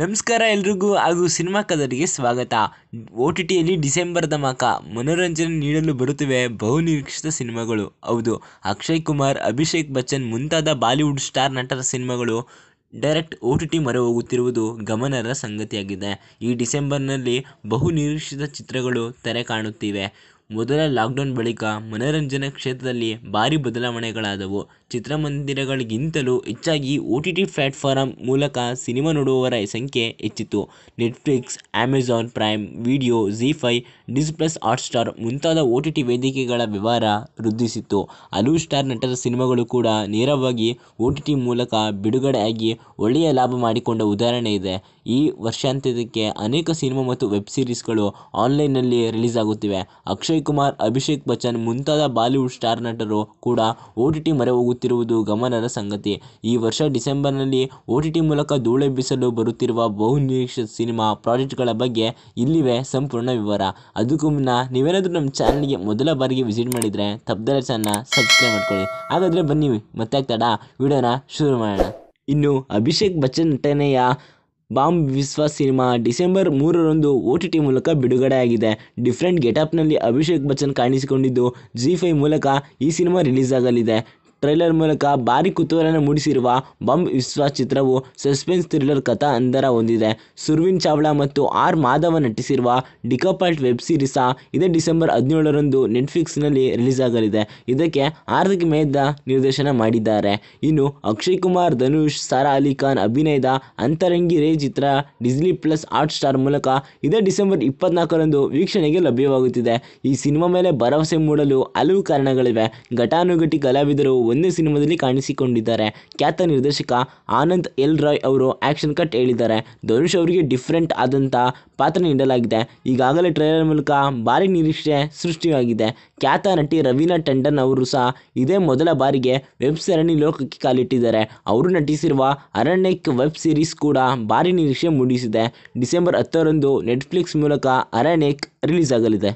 ನಮಸ್ಕಾರ ಎಲ್ರಿಗೂ ಹಾಗೂ ಸಿನಿಮಾ ಕದರಿಗೆ ಸ್ವಾಗತ ಒ ಟಿ ಟಿಯಲ್ಲಿ ಡಿಸೆಂಬರ್ ಮಾಕ ಮನೋರಂಜನೆ ನೀಡಲು ಬರುತ್ತಿವೆ ಬಹುನಿರೀಕ್ಷಿತ ಸಿನಿಮಾಗಳು ಹೌದು ಅಕ್ಷಯ್ ಕುಮಾರ್ ಅಭಿಷೇಕ್ ಬಚ್ಚನ್ ಮುಂತಾದ ಬಾಲಿವುಡ್ ಸ್ಟಾರ್ ನಟರ ಸಿನಿಮಾಗಳು ಡೈರೆಕ್ಟ್ ಒ ಟಿ ಟಿ ಮೊರೆ ಹೋಗುತ್ತಿರುವುದು ಗಮನರ ಸಂಗತಿಯಾಗಿದೆ ಈ ಡಿಸೆಂಬರ್ನಲ್ಲಿ ಬಹುನಿರೀಕ್ಷಿತ ಚಿತ್ರಗಳು ತೆರೆ ಕಾಣುತ್ತಿವೆ ಮೊದಲ ಲಾಕ್ಡೌನ್ ಬಳಿಕ ಮನೋರಂಜನೆ ಕ್ಷೇತ್ರದಲ್ಲಿ ಭಾರಿ ಬದಲಾವಣೆಗಳಾದವು ಚಿತ್ರಮಂದಿರಗಳಿಗಿಂತಲೂ ಹೆಚ್ಚಾಗಿ ಒ ಟಿ ಟಿ ಪ್ಲ್ಯಾಟ್ಫಾರಮ್ ಮೂಲಕ ಸಿನಿಮಾ ನೋಡುವವರ ಸಂಖ್ಯೆ ಹೆಚ್ಚಿತ್ತು Netflix Amazon Prime Video Zee five Disney plus Hotstar ಮುಂತಾದ ಒ ಟಿ ಟಿ ವೇದಿಕೆಗಳ ವ್ಯವಹಾರ ವೃದ್ಧಿಸಿತ್ತು ಹಲವು ಸ್ಟಾರ್ ನಟರ ಸಿನಿಮಾಗಳು ಕೂಡ ನೇರವಾಗಿ ಒ ಟಿ ಟಿ ಮೂಲಕ ಬಿಡುಗಡೆಯಾಗಿ ಒಳ್ಳೆಯ ಲಾಭ ಮಾಡಿಕೊಂಡ ಉದಾಹರಣೆ ಇದೆ ಈ ವರ್ಷಾಂತ್ಯದಕ್ಕೆ ಅನೇಕ ಸಿನಿಮಾ ಮತ್ತು ವೆಬ್ ಸೀರೀಸ್ಗಳು ಆನ್ಲೈನ್ನಲ್ಲಿ ರಿಲೀಸ್ ಆಗುತ್ತಿವೆ ಅಕ್ಷಯ್ ಕುಮಾರ್ ಅಭಿಷೇಕ್ ಬಚ್ಚನ್ ಮುಂತಾದ ಬಾಲಿವುಡ್ ಸ್ಟಾರ್ ನಟರು ಕೂಡ ಟಿ ಮರೆ ಹೋಗುತ್ತಿರುವುದು ಗಮನದ ಸಂಗತಿ. ಈ ವರ್ಷ ಡಿಸೆಂಬರ್ನಲ್ಲಿ ಟಿ ಮೂಲಕ ಧೂಳೆಬ್ಬಿಸಲು ಬರುತ್ತಿರುವ ಬಹುನಿರೀಕ್ಷಿತ ಸಿನಿಮಾ ಪ್ರಾಜೆಕ್ಟ್ಗಳ ಬಗ್ಗೆ ಇಲ್ಲಿವೆ ಸಂಪೂರ್ಣ ವಿವರ. ಅದಕ್ಕೂ ಮುನ್ನ ನೀವೇನಾದರೂ ನಮ್ಮ ಚಾನಲ್ಗೆ ಮೊದಲ ಬಾರಿಗೆ ವಿಸಿಟ್ ಮಾಡಿದರೆ ತಪ್ಪದೇ ಚಾನಲ್ನ ಸಬ್ಸ್ಕ್ರೈಬ್ ಮಾಡ್ಕೊಳ್ಳಿ. ಹಾಗಾದರೆ ಬನ್ನಿ ಮತ್ತೆ ತಡ ವಿಡಿಯೋನ ಶುರು ಮಾಡೋಣ. ಇನ್ನು ಅಭಿಷೇಕ್ ಬಚ್ಚನ್ ನಟನೆಯ ಬಾಂಬ್ ವಿಶ್ವ ಸಿನಿಮಾ ಡಿಸೆಂಬರ್ ಮೂರರಂದು ಟಿ ಟಿ ಮೂಲಕ ಬಿಡುಗಡೆಯಾಗಿದೆ ಡಿಫ್ರೆಂಟ್ ಗೆಟಪ್ನಲ್ಲಿ ಅಭಿಷೇಕ್ ಬಚ್ಚನ್ ಕಾಣಿಸಿಕೊಂಡಿದ್ದು ಜಿ ಫೈವ್ ಮೂಲಕ ಈ ಸಿನಿಮಾ ರಿಲೀಸ್ ಆಗಲಿದೆ ಟ್ರೈಲರ್ ಮೂಲಕ ಭಾರಿ ಕುತೂಹಲನ ಮೂಡಿಸಿರುವ ಬಾಂಬ್ ವಿಶ್ವ ಚಿತ್ರವು ಸಸ್ಪೆನ್ಸ್ ಥ್ರಿಲ್ಲರ್ ಕಥಾ ಅಂದರ ಹೊಂದಿದೆ ಸುರ್ವಿನ್ ಚಾವ್ಲಾ ಮತ್ತು ಆರ್ ಮಾಧವ ನಟಿಸಿರುವ ಡಿಕಪಾಲ್ಟ್ ವೆಬ್ ಸೀರೀಸ್ ಇದೇ ಡಿಸೆಂಬರ್ ಹದಿನೇಳರಂದು ನೆಟ್ಫ್ಲಿಕ್ಸ್ನಲ್ಲಿ ರಿಲೀಸ್ ಆಗಲಿದೆ ಇದಕ್ಕೆ ಹಾರ್ದಿಕ್ ಮೇಧ ನಿರ್ದೇಶನ ಮಾಡಿದ್ದಾರೆ ಇನ್ನು ಅಕ್ಷಯ್ ಕುಮಾರ್ ಧನುಷ್ ಸಾರಾ ಅಲಿ ಖಾನ್ ಅಭಿನಯದ ಅಂತರಂಗಿ ರೇ ಚಿತ್ರ ಡಿಸ್ನಿ ಪ್ಲಸ್ ಹಾಟ್ ಸ್ಟಾರ್ ಮೂಲಕ ಇದೇ ಡಿಸೆಂಬರ್ ಇಪ್ಪತ್ನಾಲ್ಕರಂದು ವೀಕ್ಷಣೆಗೆ ಲಭ್ಯವಾಗುತ್ತಿದೆ ಈ ಸಿನಿಮಾ ಮೇಲೆ ಭರವಸೆ ಮೂಡಲು ಹಲವು ಕಾರಣಗಳಿವೆ ಘಟಾನುಘಟಿ ಕಲಾವಿದರು ಒಂದೇ ಸಿನಿಮಾದಲ್ಲಿ ಕಾಣಿಸಿಕೊಂಡಿದ್ದಾರೆ ಖ್ಯಾತ ನಿರ್ದೇಶಕ ಆನಂದ್ ಎಲ್ ರಾಯ್ ಅವರು ಆ್ಯಕ್ಷನ್ ಕಟ್ ಹೇಳಿದ್ದಾರೆ ಧನುಷ್ ಅವರಿಗೆ ಡಿಫ್ರೆಂಟ್ ಆದಂಥ ಪಾತ್ರ ನೀಡಲಾಗಿದೆ ಈಗಾಗಲೇ ಟ್ರೈಲರ್ ಮೂಲಕ ಭಾರಿ ನಿರೀಕ್ಷೆ ಸೃಷ್ಟಿಯಾಗಿದೆ ಖ್ಯಾತ ನಟಿ ರವೀನಾ ಟಂಡನ್ ಅವರು ಸಹ ಇದೇ ಮೊದಲ ಬಾರಿಗೆ ವೆಬ್ ಸರಣಿ ಲೋಕಕ್ಕೆ ಕಾಲಿಟ್ಟಿದ್ದಾರೆ ಅವರು ನಟಿಸಿರುವ ಅರಣ್ಯಕ್ ವೆಬ್ ಸೀರೀಸ್ ಕೂಡ ಭಾರಿ ನಿರೀಕ್ಷೆ ಮೂಡಿಸಿದೆ ಡಿಸೆಂಬರ್ ಹತ್ತರಂದು ನೆಟ್ಫ್ಲಿಕ್ಸ್ ಮೂಲಕ ಅರಣ್ಯಕ್ ರಿಲೀಸ್ ಆಗಲಿದೆ